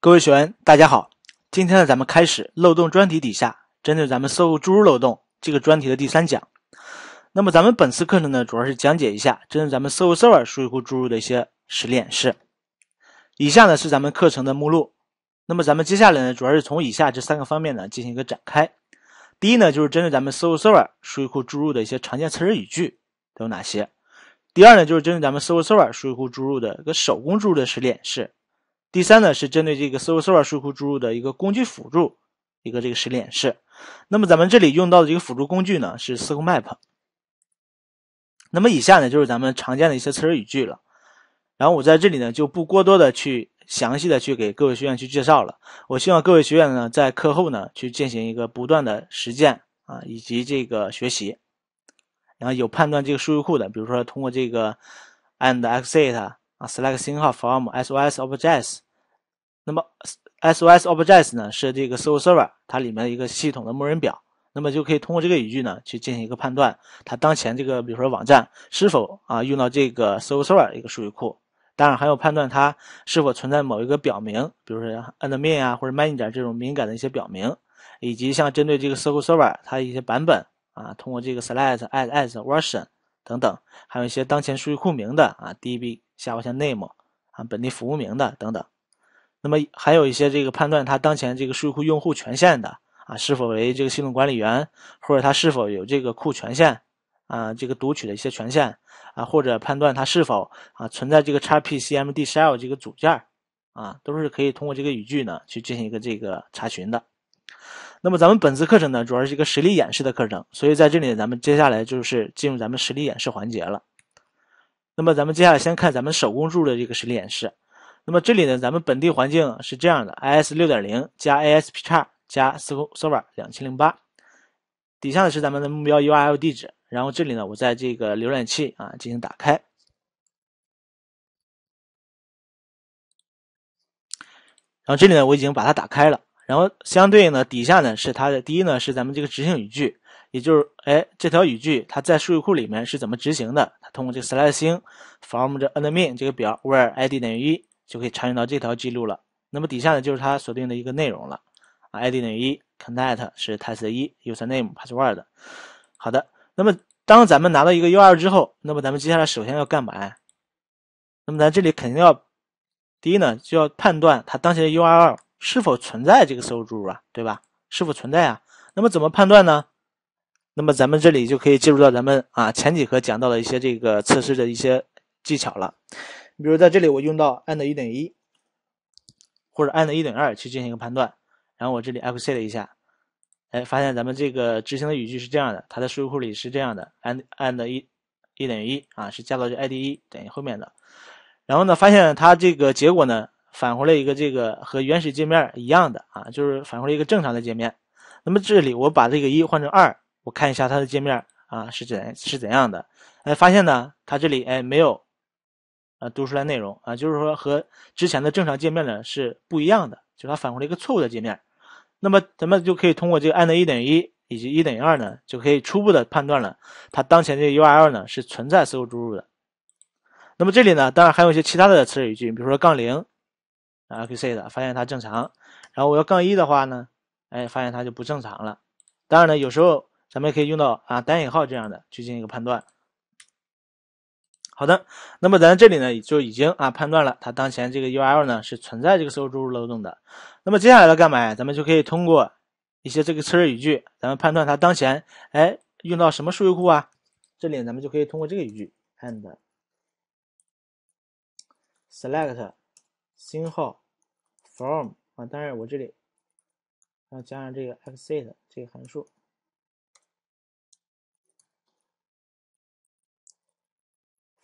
各位学员，大家好！今天呢，咱们开始漏洞专题底下针对咱们搜 q 注入漏洞这个专题的第三讲。那么，咱们本次课程呢，主要是讲解一下针对咱们 SQL Server 数据库注入的一些实例演示。以下呢是咱们课程的目录。那么，咱们接下来呢，主要是从以下这三个方面呢进行一个展开。第一呢，就是针对咱们 SQL Server 数据库注入的一些常见测试语句都有哪些；第二呢，就是针对咱们 SQL Server 数据库注入的一个手工注入的实例演示。第三呢，是针对这个 s e l Server 数据库注入的一个工具辅助，一个这个实例演示。那么咱们这里用到的这个辅助工具呢，是 SQL Map。那么以下呢，就是咱们常见的一些词语语句了。然后我在这里呢，就不过多的去详细的去给各位学员去介绍了。我希望各位学员呢，在课后呢，去进行一个不断的实践啊，以及这个学习。然后有判断这个数据库的，比如说通过这个 and exit。啊，select 信号 from s o s o b j e c t s 那么 s o s o b j e c t s 呢是这个 SQL Server 它里面一个系统的默认表，那么就可以通过这个语句呢去进行一个判断，它当前这个比如说网站是否啊用到这个 SQL Server 一个数据库，当然还有判断它是否存在某一个表明，比如说 admin 啊或者 manager 这种敏感的一些表明，以及像针对这个 SQL Server 它一些版本啊，通过这个 select as as version 等等，还有一些当前数据库名的啊 db。划线 name 啊本地服务名的等等，那么还有一些这个判断它当前这个数据库用户权限的啊是否为这个系统管理员或者它是否有这个库权限啊这个读取的一些权限啊或者判断它是否啊存在这个 xp_cmdshell 这个组件啊都是可以通过这个语句呢去进行一个这个查询的。那么咱们本次课程呢主要是一个实例演示的课程，所以在这里咱们接下来就是进入咱们实例演示环节了。那么咱们接下来先看咱们手工注入的这个实例演示。那么这里呢，咱们本地环境是这样的：I S 六点零加 A S P 叉加 S O S e R V 两千零八。底下的是咱们的目标 U R L 地址。然后这里呢，我在这个浏览器啊进行打开。然后这里呢，我已经把它打开了。然后相对应呢，底下呢是它的第一呢是咱们这个执行语句。也就是，哎，这条语句它在数据库里面是怎么执行的？它通过这个 select from 这 admin 这个表 where id 等于一就可以查询到这条记录了。那么底下呢，就是它锁定的一个内容了啊，id 等于一，connect 是 t e s t 一 u s e r n a m e password。好的，那么当咱们拿到一个 URL 之后，那么咱们接下来首先要干嘛？呀？那么咱这里肯定要，第一呢，就要判断它当前的 URL 是否存在这个 s o l 注入啊，对吧？是否存在啊？那么怎么判断呢？那么咱们这里就可以进入到咱们啊前几课讲到的一些这个测试的一些技巧了，比如在这里我用到 and 一等于一，或者 and 一等于二去进行一个判断，然后我这里 f e c t 了一下，哎，发现咱们这个执行的语句是这样的，它的数据库里是这样的 and and 一，一等于一啊，是加到这 id 一等于后面的，然后呢发现它这个结果呢返回了一个这个和原始界面一样的啊，就是返回了一个正常的界面，那么这里我把这个一换成二。我看一下它的界面啊是怎是怎样的，哎，发现呢，它这里哎没有，啊读出来内容啊，就是说和之前的正常界面呢是不一样的，就它返回了一个错误的界面。那么咱们就可以通过这个按的“一等于一”以及“一等于二”呢，就可以初步的判断了，它当前这个 URL 呢是存在所有注入的。那么这里呢，当然还有一些其他的词语句，比如说“杠零”啊之 c 的，发现它正常。然后我要“杠一”的话呢，哎，发现它就不正常了。当然呢，有时候。咱们也可以用到啊单引号这样的去进行一个判断。好的，那么咱这里呢就已经啊判断了，它当前这个 URL 呢是存在这个 SQL 注入漏洞的。那么接下来要干嘛呀？咱们就可以通过一些这个测试语句，咱们判断它当前哎用到什么数据库啊？这里咱们就可以通过这个语句 and select 星号 from 啊，当然我这里要加上这个 exit 这个函数。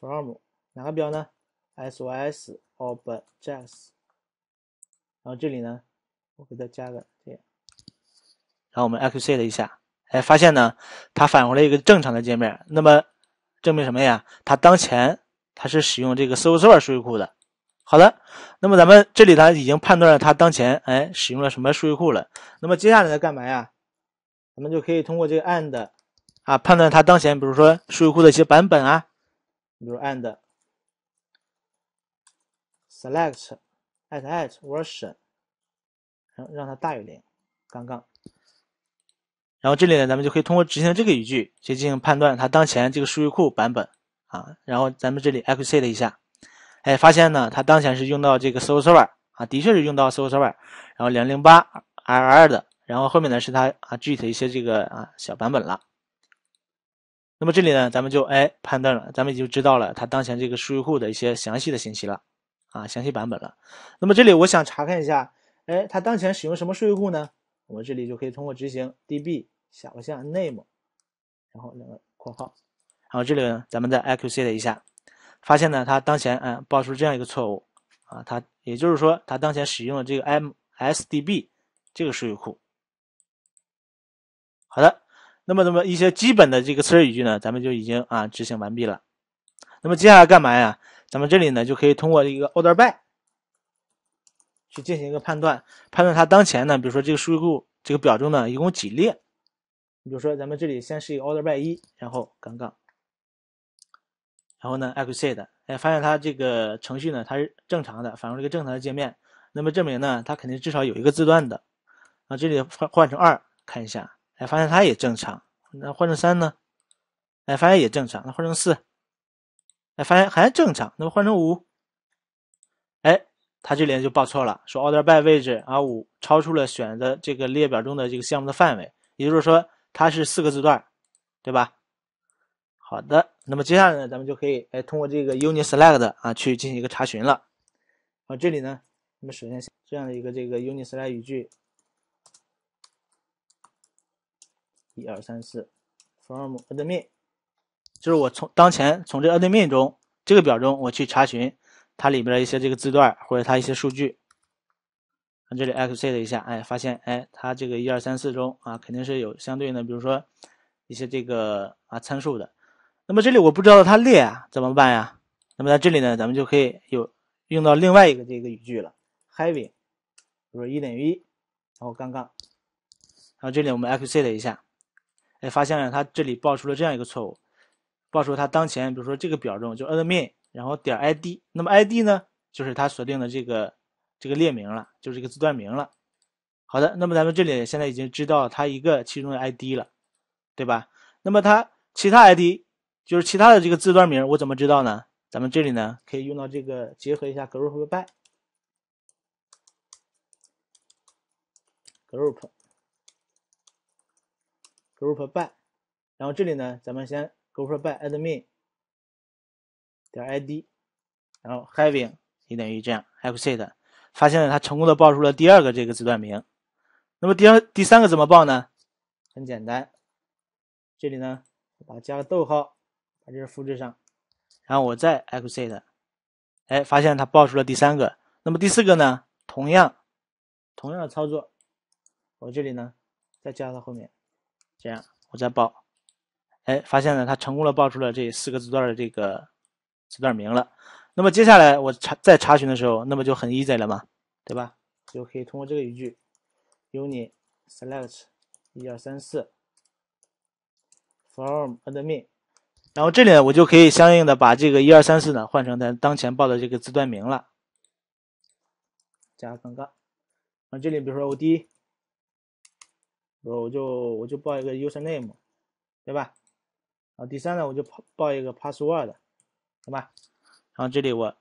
from 哪个表呢 s o s objects，然后这里呢，我给它加个点，然后我们 execute 了一下，哎，发现呢，它返回了一个正常的界面，那么证明什么呀？它当前它是使用这个 s q l i e e 数据库的。好的，那么咱们这里呢，已经判断了它当前哎使用了什么数据库了。那么接下来呢，干嘛呀？咱们就可以通过这个 and 啊判断它当前，比如说数据库的一些版本啊。比如，and select at at version，然后让它大于零杠杠。然后这里呢，咱们就可以通过执行这个语句去进行判断它当前这个数据库版本啊。然后咱们这里 execute 一下，哎，发现呢，它当前是用到这个 server 啊，的确是用到 server，然后两零八 R r 的，然后后面呢是它啊具体的一些这个啊小版本了。那么这里呢，咱们就哎判断了，咱们已经知道了它当前这个数据库的一些详细的信息了啊，详细版本了。那么这里我想查看一下，哎，它当前使用什么数据库呢？我们这里就可以通过执行 db 小下 name，然后两个括号，然后这里呢，咱们再 i q c 一下，发现呢，它当前嗯报出这样一个错误啊，它也就是说，它当前使用了这个 msdb 这个数据库。好的。那么，那么一些基本的这个测试语句呢，咱们就已经啊执行完毕了。那么接下来干嘛呀？咱们这里呢就可以通过一个 order by 去进行一个判断，判断它当前呢，比如说这个数据库这个表中呢一共几列。你比如说，咱们这里先是一个 order by 一，然后杠杠，然后呢 e x e c t 哎，发现它这个程序呢它是正常的，返回了一个正常的界面。那么证明呢，它肯定至少有一个字段的。啊，这里换换成二看一下。哎，发现它也正常。那换成三呢？哎，发现也正常。那换成四，哎，发现还正常。那么换成五，哎，它这里就报错了，说 order by 位置啊五超出了选择这个列表中的这个项目的范围。也就是说，它是四个字段，对吧？好的，那么接下来呢，咱们就可以哎通过这个 union select 啊去进行一个查询了。啊，这里呢，那么首先这样的一个这个 union select 语句。一二三四，from admin，就是我从当前从这 admin 中这个表中我去查询它里边的一些这个字段或者它一些数据。看这里 x c 的一下，哎，发现哎，它这个一二三四中啊，肯定是有相对应的，比如说一些这个啊参数的。那么这里我不知道它列啊怎么办呀？那么在这里呢，咱们就可以有用到另外一个这个语句了，having，比如说一等于一，然后杠杠，然后这里我们 x c 的一下。哎，发现了，它这里报出了这样一个错误，报出它当前，比如说这个表中就 admin，然后点 id，那么 id 呢，就是它锁定的这个这个列名了，就是这个字段名了。好的，那么咱们这里现在已经知道它一个其中的 id 了，对吧？那么它其他 id，就是其他的这个字段名，我怎么知道呢？咱们这里呢，可以用到这个结合一下 group by，group。group by，然后这里呢，咱们先 group by admin. 点 id，然后 having 也等于这样 exit，发现了它成功的报出了第二个这个字段名。那么第二、第三个怎么报呢？很简单，这里呢，把它加个逗号，把这复制上，然后我再 exit，哎，发现它报出了第三个。那么第四个呢？同样，同样的操作，我这里呢，再加到后面。这样，我再报，哎，发现呢，它成功的报出了这四个字段的这个字段名了。那么接下来我查再查询的时候，那么就很 easy 了嘛，对吧？就可以通过这个语句 u n i t select 一二三四 from admin，然后这里呢，我就可以相应的把这个一二三四呢换成咱当前报的这个字段名了，加刚刚，然这里比如说我第一。我我就我就报一个 username，对吧？啊，第三呢，我就报报一个 password，好吧？然后这里我 e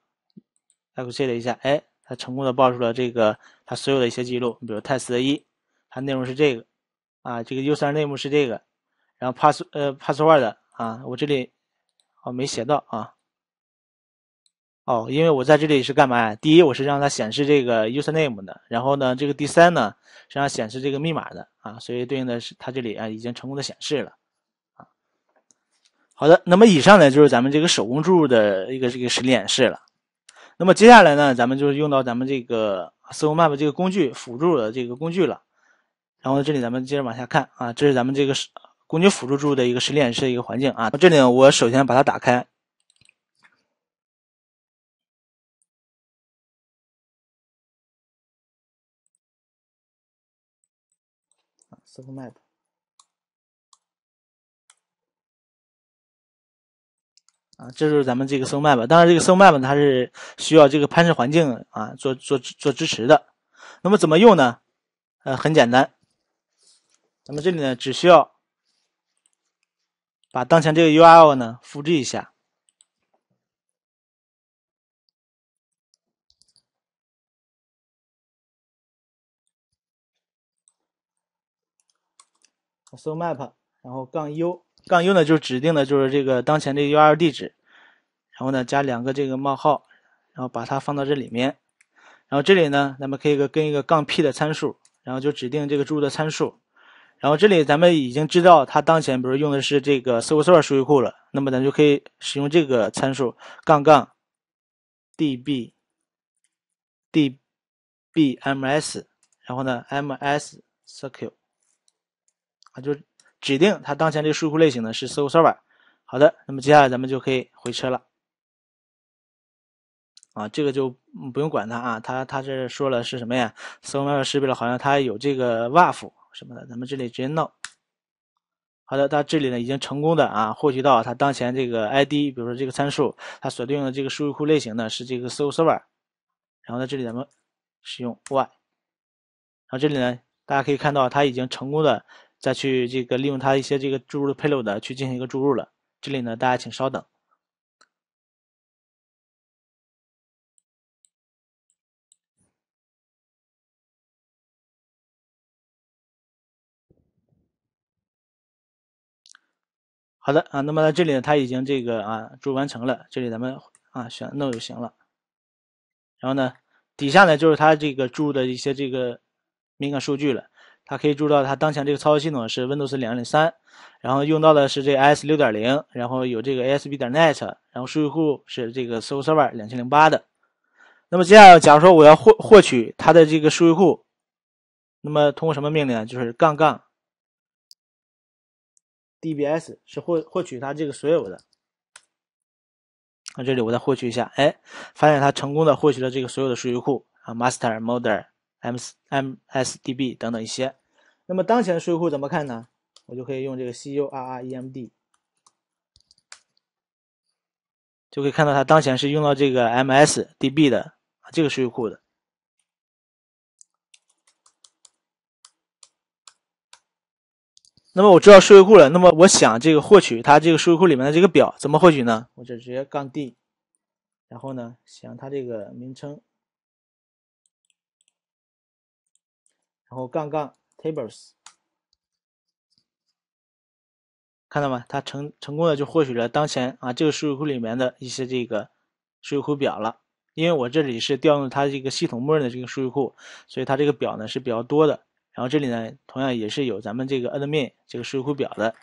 x i c t 一下，哎，它成功的报出了这个它所有的一些记录，比如 test 一，它内容是这个，啊，这个 username 是这个，然后 pass 呃 password 啊，我这里哦没写到啊。哦，因为我在这里是干嘛呀？第一，我是让它显示这个 username 的，然后呢，这个第三呢，是让它显示这个密码的啊，所以对应的是它这里啊，已经成功的显示了啊。好的，那么以上呢就是咱们这个手工注入的一个这个实例演示了。那么接下来呢，咱们就是用到咱们这个 s o l m a p 这个工具辅助的这个工具了。然后这里咱们接着往下看啊，这是咱们这个工具辅助注入的一个实例演示的一个环境啊。这里呢，我首先把它打开。啊，搜 map，啊，这就是咱们这个搜 map。当然，这个搜 map 它是需要这个拍摄环境啊，做做做支持的。那么怎么用呢？呃，很简单。那么这里呢，只需要把当前这个 URL 呢复制一下。s o m a p 然后杠 u，杠 u 呢就是指定的就是这个当前这个 URL 地址，然后呢加两个这个冒号，然后把它放到这里面，然后这里呢咱们可以跟一个杠 p 的参数，然后就指定这个注入的参数，然后这里咱们已经知道它当前比如用的是这个 s o l s r 数据库了，那么咱就可以使用这个参数杠杠 db dbms，然后呢 mscircu。就指定它当前这个数据库类型呢是 SQL Server。好的，那么接下来咱们就可以回车了。啊，这个就不用管它啊，它它是说了是什么呀？SQL Server 识别了，好像它有这个 WAF 什么的，咱们这里直接 No。好的，它这里呢已经成功的啊获取到它当前这个 ID，比如说这个参数，它所对应的这个数据库类型呢是这个 SQL Server。然后在这里咱们使用 Y。然后这里呢，大家可以看到它已经成功的。再去这个利用它一些这个注入的 payload 的去进行一个注入了。这里呢，大家请稍等。好的啊，那么在这里呢，它已经这个啊注入完成了。这里咱们啊选 no 就行了。然后呢，底下呢就是它这个注入的一些这个敏感数据了。它可以注意到，它当前这个操作系统是 Windows 2.3，然后用到的是这 IS 6.0，然后有这个 ASB 点 NET，然后数据库是这个 SQL Server 2008的。那么接下来，假如说我要获获取它的这个数据库，那么通过什么命令呢？就是杠杠 DBS 是获获取它这个所有的。那这里我再获取一下，哎，发现它成功的获取了这个所有的数据库啊，Master、m o d e r MMSDB 等等一些。那么当前数据库怎么看呢？我就可以用这个 CURR EMD，就可以看到它当前是用到这个 MS DB 的这个数据库的。那么我知道数据库了，那么我想这个获取它这个数据库里面的这个表怎么获取呢？我就直接杠 D，然后呢，想它这个名称，然后杠杠。Tables，看到吗？它成成功的就获取了当前啊这个数据库里面的一些这个数据库表了。因为我这里是调用它这个系统默认的这个数据库，所以它这个表呢是比较多的。然后这里呢，同样也是有咱们这个 admin 这个数据库表的。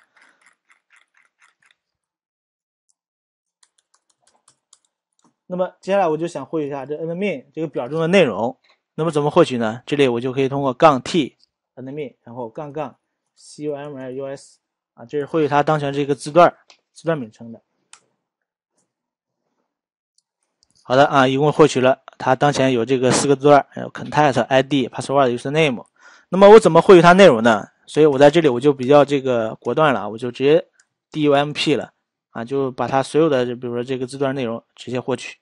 那么接下来我就想获取一下这 admin 这个表中的内容。那么怎么获取呢？这里我就可以通过杠 t。name，然后杠杠，c u m l u s，啊，这是获取它当前这个字段字段名称的。好的啊，一共获取了它当前有这个四个字段，还有 content id、password、username。那么我怎么获取它内容呢？所以我在这里我就比较这个果断了，我就直接 dump 了，啊，就把它所有的，就比如说这个字段内容直接获取。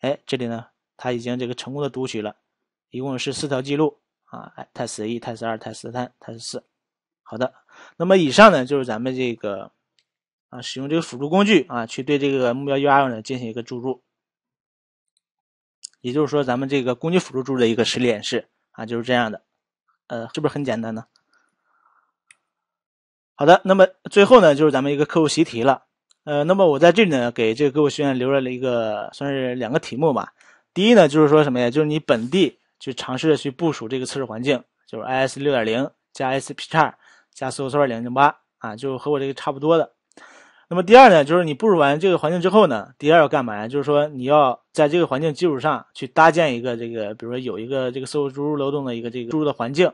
哎，这里呢，它已经这个成功的读取了。一共是四条记录啊，哎，test 一、test 二、test 三、test 四。好的，那么以上呢就是咱们这个啊，使用这个辅助工具啊，去对这个目标 URL 呢进行一个注入，也就是说咱们这个攻击辅助注入的一个实例演示啊，就是这样的，呃，是不是很简单呢？好的，那么最后呢就是咱们一个客户习题了，呃，那么我在这里呢给这个各位学员留了一个算是两个题目吧，第一呢就是说什么呀？就是你本地。去尝试着去部署这个测试环境，就是 I S 六点零加 S P 叉加 S O S 二零零八啊，就和我这个差不多的。那么第二呢，就是你部署完这个环境之后呢，第二要干嘛呀？就是说你要在这个环境基础上去搭建一个这个，比如说有一个这个搜会注入漏洞的一个这个注入的环境，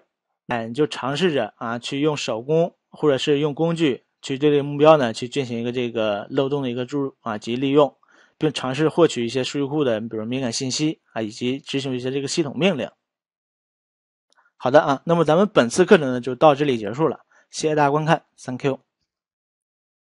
哎，你就尝试着啊去用手工或者是用工具去对这个目标呢去进行一个这个漏洞的一个注入啊及利用。并尝试获取一些数据库的，比如敏感信息啊，以及执行一些这个系统命令。好的啊，那么咱们本次课程呢就到这里结束了，谢谢大家观看，Thank you。